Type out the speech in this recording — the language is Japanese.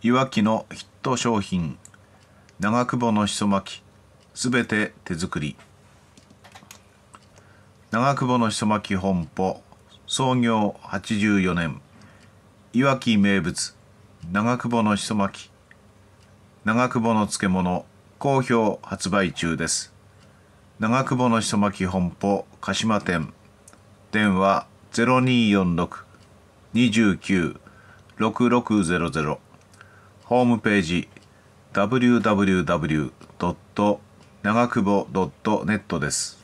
いわきのヒット商品長久保のしそ巻きすべて手作り長久保のしそ巻き本舗創業84年いわき名物長久保のしそ巻き長久保の漬物好評発売中です長久保のしそ巻き本舗鹿島店電話0246296600ホームページ www. 長久保 .net です。